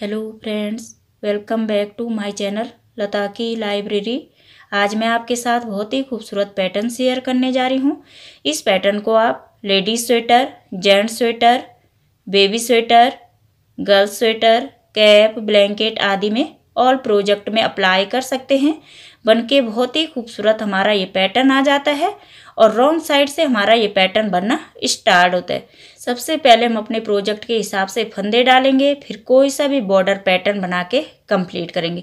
hello friends welcome back to my channel Lata की library आज मैं आपके साथ बहुत ही खूबसूरत पैटर्न शेयर करने जा रही हूँ इस पैटर्न को आप ladies sweater gents sweater baby sweater girls sweater cap blanket आदि में ऑल प्रोजेक्ट में अप्लाई कर सकते हैं बनके बहुत ही खूबसूरत हमारा ये पैटर्न आ जाता है और रॉन्ग साइड से हमारा ये पैटर्न बनना स्टार्ट होता है सबसे पहले हम अपने प्रोजेक्ट के हिसाब से फंदे डालेंगे फिर कोई सा भी बॉर्डर पैटर्न बना के कम्प्लीट करेंगे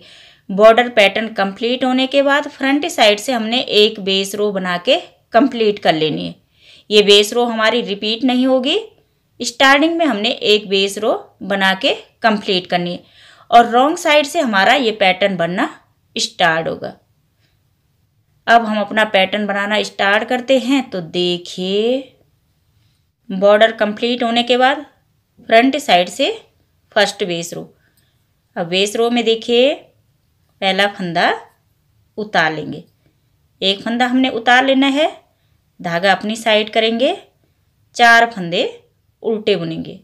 बॉर्डर पैटर्न कंप्लीट होने के बाद फ्रंट साइड से हमने एक बेस रो बना के कंप्लीट कर लेनी है ये बेस रो हमारी रिपीट नहीं होगी स्टार्टिंग में हमने एक बेस रो बना के कंप्लीट करनी है और रॉन्ग साइड से हमारा ये पैटर्न बनना स्टार्ट होगा अब हम अपना पैटर्न बनाना स्टार्ट करते हैं तो देखिए बॉर्डर कंप्लीट होने के बाद फ्रंट साइड से फर्स्ट बेस रो अब बेस रो में देखिए पहला फंदा उतार लेंगे एक फंदा हमने उतार लेना है धागा अपनी साइड करेंगे चार फंदे उल्टे बुनेंगे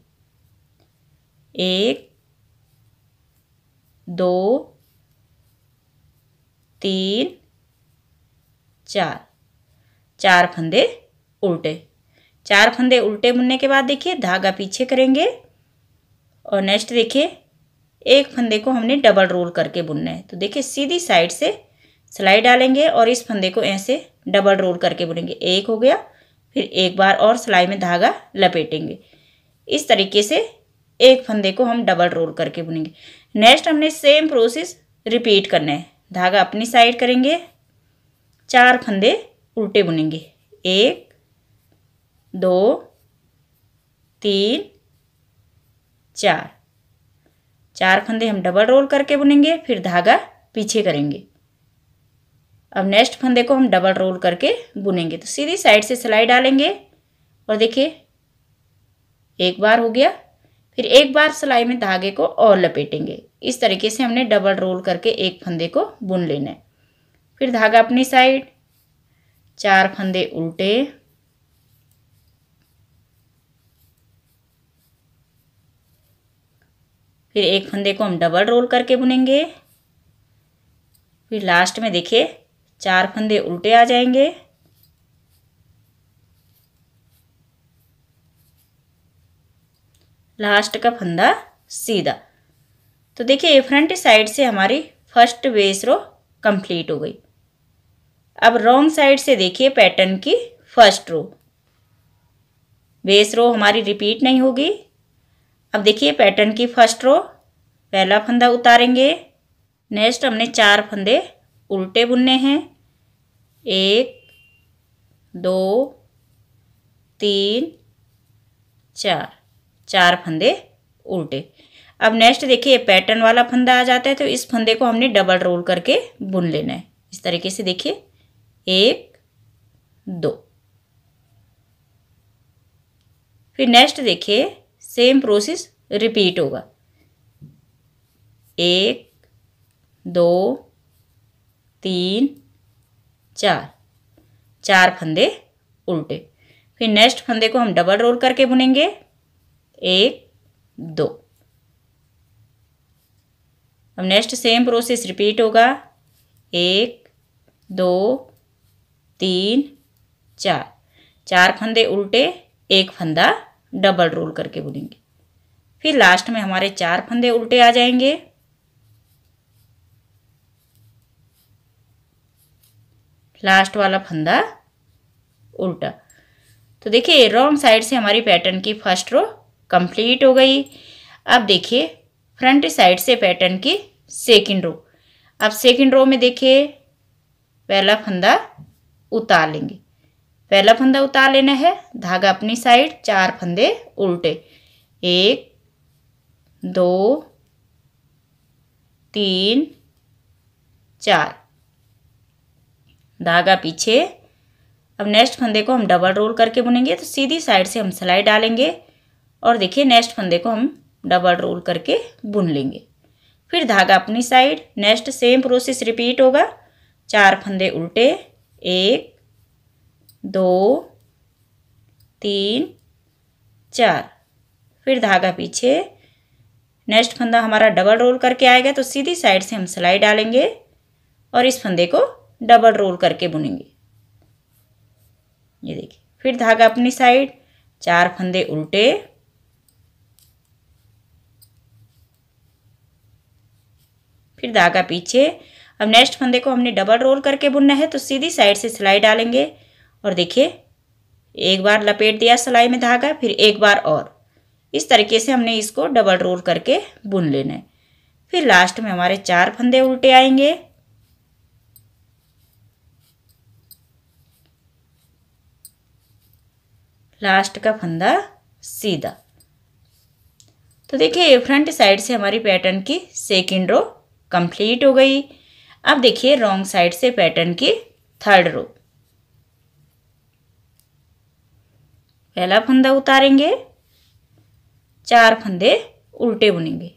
एक दो तीन चार चार फंदे उल्टे चार फंदे उल्टे बुनने के बाद देखिए धागा पीछे करेंगे और नेक्स्ट देखिए एक फंदे को हमने डबल रोल करके बुनना है तो देखिए सीधी साइड से सिलाई डालेंगे और इस फंदे को ऐसे डबल रोल करके बुनेंगे एक हो गया फिर एक बार और सिलाई में धागा लपेटेंगे इस तरीके से एक फंदे को हम डबल रोल करके बुनेंगे नेक्स्ट हमने सेम प्रोसेस रिपीट करना है धागा अपनी साइड करेंगे चार फंदे उल्टे बुनेंगे एक दो तीन चार चार फंदे हम डबल रोल करके बुनेंगे फिर धागा पीछे करेंगे अब नेक्स्ट फंदे को हम डबल रोल करके बुनेंगे तो सीधी साइड से सिलाई डालेंगे और देखिए एक बार हो गया फिर एक बार सिलाई में धागे को और लपेटेंगे इस तरीके से हमने डबल रोल करके एक फंदे को बुन लेना है फिर धागा अपनी साइड चार फंदे उल्टे फिर एक फंदे को हम डबल रोल करके बुनेंगे फिर लास्ट में देखिए चार फंदे उल्टे आ जाएंगे लास्ट का फंदा सीधा तो देखिए फ्रंट साइड से हमारी फर्स्ट बेस रो कंप्लीट हो गई अब रॉन्ग साइड से देखिए पैटर्न की फर्स्ट रो बेस रो हमारी रिपीट नहीं होगी अब देखिए पैटर्न की फर्स्ट रो पहला फंदा उतारेंगे नेक्स्ट हमने चार फंदे उल्टे बुनने हैं एक दो तीन चार चार फंदे उल्टे अब नेक्स्ट देखिए पैटर्न वाला फंदा आ जाता है तो इस फंदे को हमने डबल रोल करके बुन लेना है इस तरीके से देखिए एक दो फिर नेक्स्ट देखिए सेम प्रोसेस रिपीट होगा एक दो तीन चार चार फंदे उल्टे फिर नेक्स्ट फंदे को हम डबल रोल करके बुनेंगे एक दो अब नेक्स्ट सेम प्रोसेस रिपीट होगा एक दो तीन चार चार फंदे उल्टे एक फंदा डबल रोल करके बुनेंगे फिर लास्ट में हमारे चार फंदे उल्टे आ जाएंगे लास्ट वाला फंदा उल्टा तो देखिए रॉन्ग साइड से हमारी पैटर्न की फर्स्ट रो कंप्लीट हो गई अब देखिए फ्रंट साइड से पैटर्न की सेकंड रो अब सेकंड रो में देखिए पहला फंदा उतार लेंगे पहला फंदा उतार लेना है धागा अपनी साइड चार फंदे उल्टे एक दो तीन चार धागा पीछे अब नेक्स्ट फंदे को हम डबल रोल करके बुनेंगे तो सीधी साइड से हम सिलाई डालेंगे और देखिए नेक्स्ट फंदे को हम डबल रोल करके बुन लेंगे फिर धागा अपनी side next same process repeat होगा चार फंदे उल्टे एक दो तीन चार फिर धागा पीछे नेक्स्ट फंदा हमारा डबल रोल करके आएगा तो सीधी साइड से हम सिलाई डालेंगे और इस फंदे को डबल रोल करके बुनेंगे ये देखिए फिर धागा अपनी साइड चार फंदे उल्टे फिर धागा पीछे अब नेक्स्ट फंदे को हमने डबल रोल करके बुनना है तो सीधी साइड से सिलाई डालेंगे और देखिए एक बार लपेट दिया सिलाई में धागा फिर एक बार और इस तरीके से हमने इसको डबल रोल करके बुन लेना है फिर लास्ट में हमारे चार फंदे उल्टे आएंगे लास्ट का फंदा सीधा तो देखिए फ्रंट साइड से हमारी पैटर्न की सेकेंड रो कंप्लीट हो गई अब देखिए रॉन्ग साइड से पैटर्न की थर्ड रो पहला फंदा उतारेंगे चार फंदे उल्टे बुनेंगे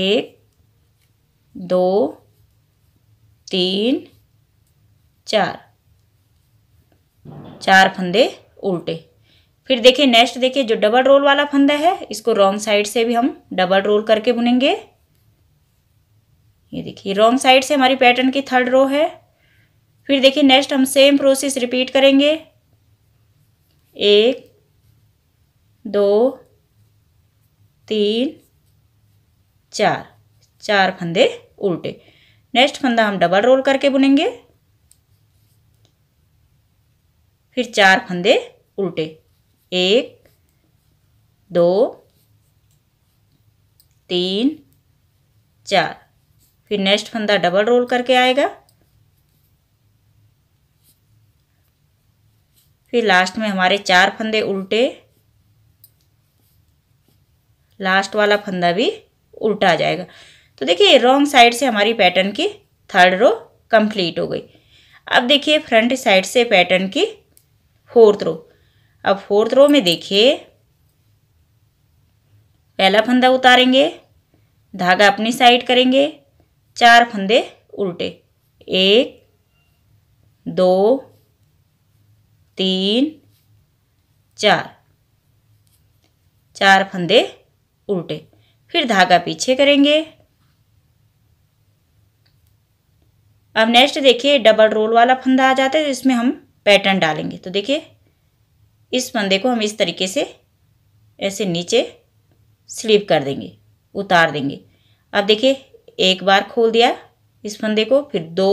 एक दो तीन चार चार फंदे उल्टे फिर देखिए नेक्स्ट देखिए जो डबल रोल वाला फंदा है इसको रॉन्ग साइड से भी हम डबल रोल करके बुनेंगे ये देखिए रॉन्ग साइड से हमारी पैटर्न की थर्ड रो है फिर देखिए नेक्स्ट हम सेम प्रोसेस रिपीट करेंगे एक दो तीन चार चार फंदे उल्टे नेक्स्ट फंदा हम डबल रोल करके बुनेंगे फिर चार फंदे उल्टे एक दो तीन चार फिर नेक्स्ट फंदा डबल रोल करके आएगा फिर लास्ट में हमारे चार फंदे उल्टे लास्ट वाला फंदा भी उल्टा आ जाएगा तो देखिए रॉन्ग साइड से हमारी पैटर्न की थर्ड रो कंप्लीट हो गई अब देखिए फ्रंट साइड से पैटर्न की फोर्थ रो अब फोर्थ रो में देखिए पहला फंदा उतारेंगे धागा अपनी साइड करेंगे चार फंदे उल्टे एक दो तीन चार चार फंदे उल्टे फिर धागा पीछे करेंगे अब नेक्स्ट देखिए डबल रोल वाला फंदा आ जाता है तो इसमें हम पैटर्न डालेंगे तो देखिए इस फंदे को हम इस तरीके से ऐसे नीचे स्लीप कर देंगे उतार देंगे अब देखिए एक बार खोल दिया इस फंदे को फिर दो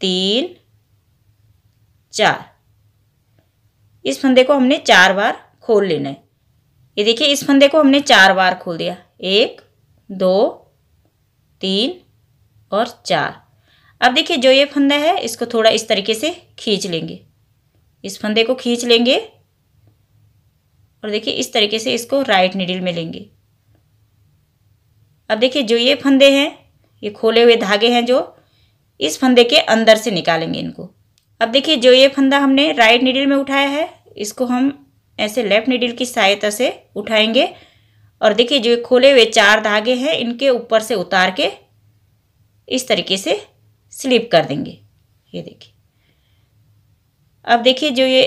तीन चार इस फंदे को हमने चार बार खोल लेना है ये देखिए इस फंदे को हमने चार बार खोल दिया एक दो तीन और चार अब देखिए जो ये फंदा है इसको थोड़ा इस तरीके से खींच लेंगे इस फंदे को खींच लेंगे और देखिए इस तरीके से इसको राइट निडिल में लेंगे अब देखिए जो ये फंदे हैं ये खोले हुए धागे हैं जो इस फंदे के अंदर से निकालेंगे इनको अब देखिए जो ये फंदा हमने राइट नीडल में उठाया है इसको हम ऐसे लेफ्ट नीडल की सहायता से उठाएंगे और देखिए जो खोले हुए चार धागे हैं इनके ऊपर से उतार के इस तरीके से स्लिप कर देंगे ये देखिए अब देखिए जो ये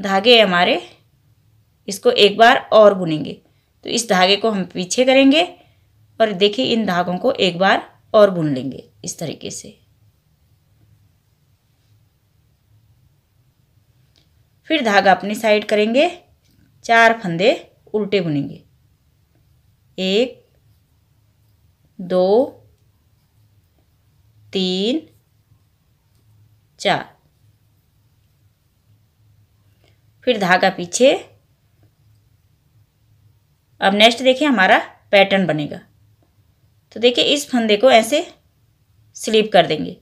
धागे है हमारे इसको एक बार और बुनेंगे तो इस धागे को हम पीछे करेंगे और देखिए इन धागों को एक बार और बुन लेंगे इस तरीके से फिर धागा अपनी साइड करेंगे चार फंदे उल्टे बुनेंगे एक दो तीन चार फिर धागा पीछे अब नेक्स्ट देखिए हमारा पैटर्न बनेगा तो देखिए इस फंदे को ऐसे स्लिप कर देंगे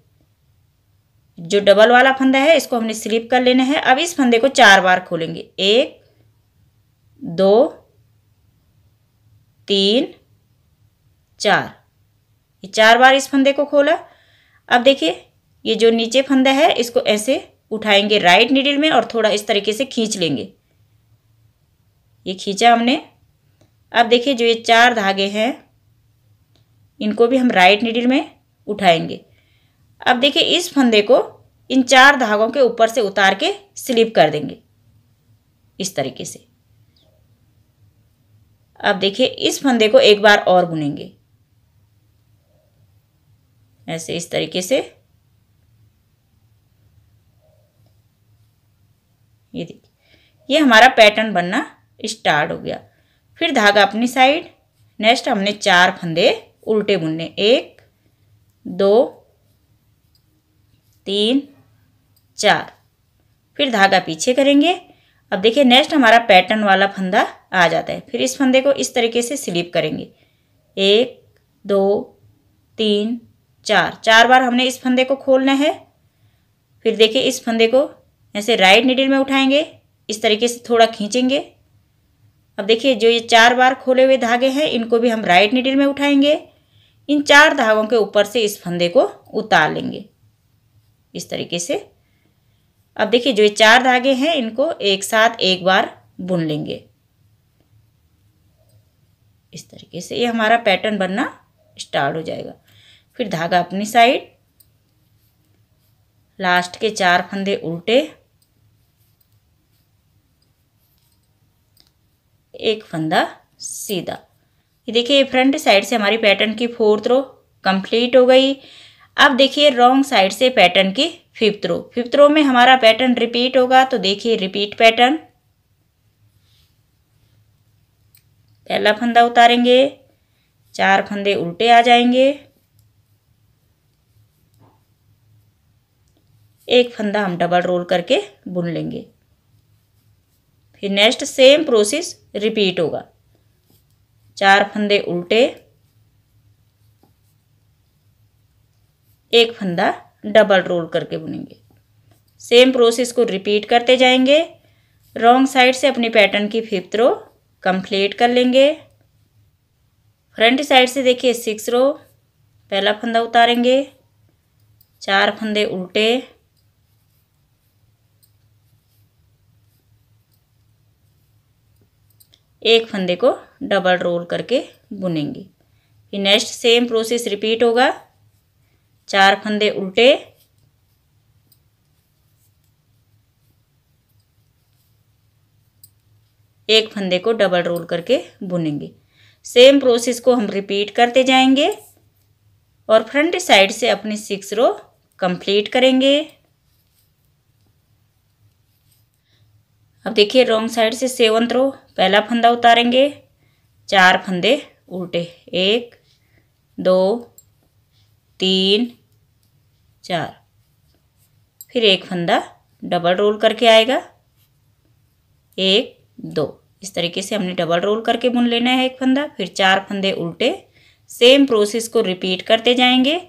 जो डबल वाला फंदा है इसको हमने स्लिप कर लेना है अब इस फंदे को चार बार खोलेंगे एक दो तीन चार ये चार बार इस फंदे को खोला अब देखिए ये जो नीचे फंदा है इसको ऐसे उठाएंगे राइट नीडल में और थोड़ा इस तरीके से खींच लेंगे ये खींचा हमने अब देखिए जो ये चार धागे हैं इनको भी हम राइट नीडल में उठाएंगे अब देखिए इस फंदे को इन चार धागों के ऊपर से उतार के स्लिप कर देंगे इस तरीके से अब देखिए इस फंदे को एक बार और बुनेंगे ऐसे इस तरीके से ये देखिए ये हमारा पैटर्न बनना स्टार्ट हो गया फिर धागा अपनी साइड नेक्स्ट हमने चार फंदे उल्टे बुनने एक दो तीन चार फिर धागा पीछे करेंगे अब देखिए नेक्स्ट हमारा पैटर्न वाला फंदा आ जाता है फिर इस फंदे को इस तरीके से स्लिप करेंगे एक दो तीन चार चार बार हमने इस फंदे को खोलना है फिर देखिए इस फंदे को ऐसे राइट निडिल में उठाएंगे इस तरीके से थोड़ा खींचेंगे अब देखिए जो ये चार बार खोले हुए धागे हैं इनको भी हम राइट निडिल में उठाएंगे इन चार धागों के ऊपर से इस फंदे को उतार लेंगे इस तरीके से अब देखिए जो ये चार धागे हैं इनको एक साथ एक बार बुन लेंगे इस तरीके से ये हमारा पैटर्न बनना स्टार्ट हो जाएगा फिर धागा अपनी साइड लास्ट के चार फंदे उल्टे एक फंदा सीधा ये देखिए फ्रंट साइड से हमारी पैटर्न की फोर्थ रो कंप्लीट हो गई अब देखिए रॉन्ग साइड से पैटर्न की फिफ्थ रो फिफ्थ रो में हमारा पैटर्न रिपीट होगा तो देखिए रिपीट पैटर्न पहला फंदा उतारेंगे चार फंदे उल्टे आ जाएंगे एक फंदा हम डबल रोल करके बुन लेंगे फिर नेक्स्ट सेम प्रोसेस रिपीट होगा चार फंदे उल्टे एक फंदा डबल रोल करके बुनेंगे सेम प्रोसेस को रिपीट करते जाएंगे रॉन्ग साइड से अपने पैटर्न की फिफ्थ रो कंप्लीट कर लेंगे फ्रंट साइड से देखिए सिक्स रो पहला फंदा उतारेंगे चार फंदे उल्टे एक फंदे को डबल रोल करके बुनेंगे फिर नेक्स्ट सेम प्रोसेस रिपीट होगा चार फंदे उल्टे एक फंदे को डबल रोल करके बुनेंगे सेम प्रोसेस को हम रिपीट करते जाएंगे और फ्रंट साइड से अपनी सिक्स रो कंप्लीट करेंगे अब देखिए रॉन्ग साइड से सेवंथ रो पहला फंदा उतारेंगे चार फंदे उल्टे एक दो तीन चार फिर एक फंदा डबल रोल करके आएगा एक दो इस तरीके से हमने डबल रोल करके बुन लेना है एक फंदा फिर चार फंदे उल्टे सेम प्रोसेस को रिपीट करते जाएंगे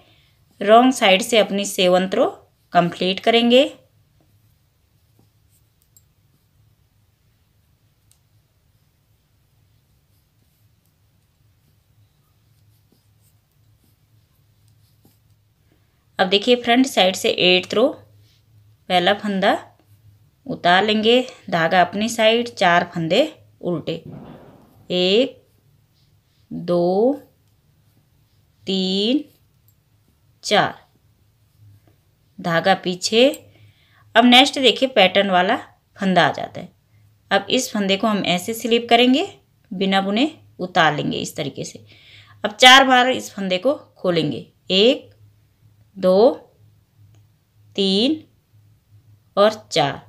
रॉन्ग साइड से अपनी सेवन थ्रो कंप्लीट करेंगे अब देखिए फ्रंट साइड से एट थ्रो पहला फंदा उतार लेंगे धागा अपनी साइड चार फंदे उल्टे एक दो तीन चार धागा पीछे अब नेक्स्ट देखिए पैटर्न वाला फंदा आ जाता है अब इस फंदे को हम ऐसे स्लिप करेंगे बिना बुने उतार लेंगे इस तरीके से अब चार बार इस फंदे को खोलेंगे एक दो तीन और चार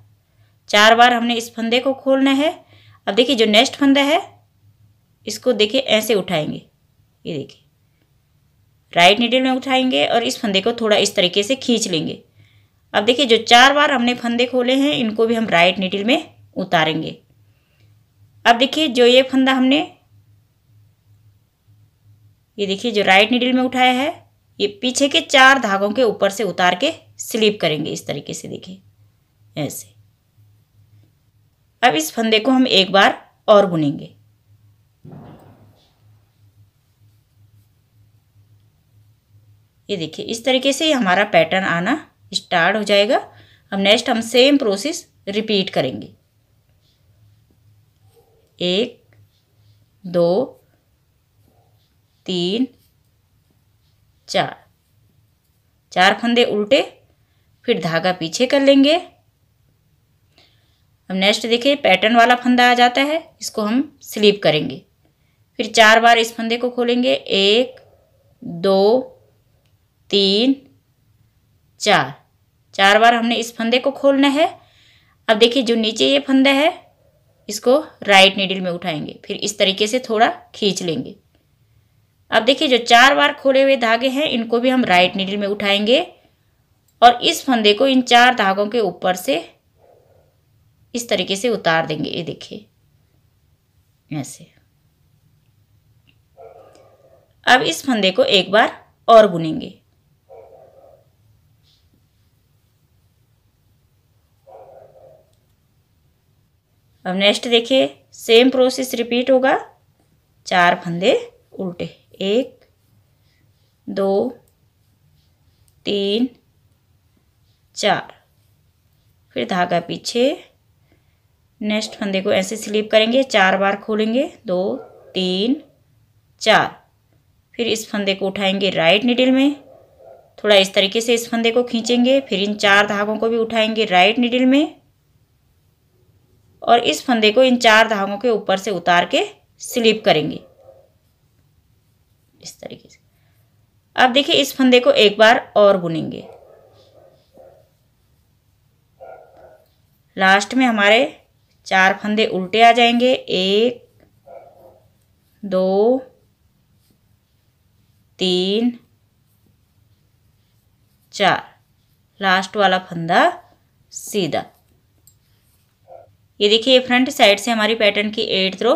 चार बार हमने इस फंदे को खोलना है अब देखिए जो नेक्स्ट फंदा है इसको देखिए ऐसे उठाएंगे ये देखिए राइट नीडल में उठाएंगे और इस फंदे को थोड़ा इस तरीके से खींच लेंगे अब देखिए जो चार बार हमने फंदे खोले हैं इनको भी हम राइट नीडल में उतारेंगे अब देखिए जो ये फंदा हमने ये देखिए जो राइट नीडल में उठाया है ये पीछे के चार धागों के ऊपर से उतार के स्लीप करेंगे इस तरीके से देखिए ऐसे अब इस फंदे को हम एक बार और बुनेंगे ये देखिए इस तरीके से हमारा पैटर्न आना स्टार्ट हो जाएगा अब नेक्स्ट हम सेम प्रोसेस रिपीट करेंगे एक दो तीन चार चार फंदे उल्टे फिर धागा पीछे कर लेंगे अब नेक्स्ट देखिए पैटर्न वाला फंदा आ जाता है इसको हम स्लीप करेंगे फिर चार बार इस फंदे को खोलेंगे एक दो तीन चार चार बार हमने इस फंदे को खोलना है अब देखिए जो नीचे ये फंदा है इसको राइट नीडल में उठाएंगे फिर इस तरीके से थोड़ा खींच लेंगे अब देखिए जो चार बार खोले हुए धागे हैं इनको भी हम राइट नीडल में उठाएंगे और इस फंदे को इन चार धागों के ऊपर से इस तरीके से उतार देंगे ये देखिए ऐसे अब इस फंदे को एक बार और बुनेंगे अब नेक्स्ट देखिए सेम प्रोसेस रिपीट होगा चार फंदे उल्टे एक दो तीन चार फिर धागा पीछे नेक्स्ट फंदे को ऐसे स्लिप करेंगे चार बार खोलेंगे दो तीन चार फिर इस फंदे को उठाएंगे राइट निडिल में थोड़ा इस तरीके से इस फंदे को खींचेंगे फिर इन चार धागों को भी उठाएंगे राइट निडिल में और इस फंदे को इन चार धागों के ऊपर से उतार के स्लिप करेंगे इस तरीके से अब देखिए इस फंदे को एक बार और बुनेंगे लास्ट में हमारे चार फंदे उल्टे आ जाएंगे एक दो तीन चार लास्ट वाला फंदा सीधा ये देखिए फ्रंट साइड से हमारी पैटर्न की एट थ्रो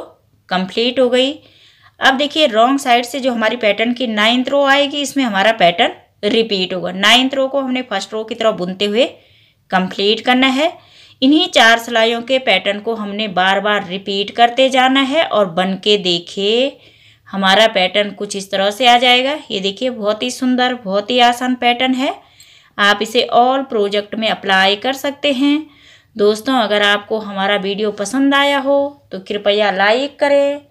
कंप्लीट हो गई अब देखिए रॉन्ग साइड से जो हमारी पैटर्न की नाइन्थ रो आएगी इसमें हमारा पैटर्न रिपीट होगा नाइन्थ रो को हमने फर्स्ट रो की तरह बुनते हुए कंप्लीट करना है इन्हीं चार सिलाइयों के पैटर्न को हमने बार बार रिपीट करते जाना है और बन के देखे हमारा पैटर्न कुछ इस तरह से आ जाएगा ये देखिए बहुत ही सुंदर बहुत ही आसान पैटर्न है आप इसे ऑल प्रोजेक्ट में अप्लाई कर सकते हैं दोस्तों अगर आपको हमारा वीडियो पसंद आया हो तो कृपया लाइक करें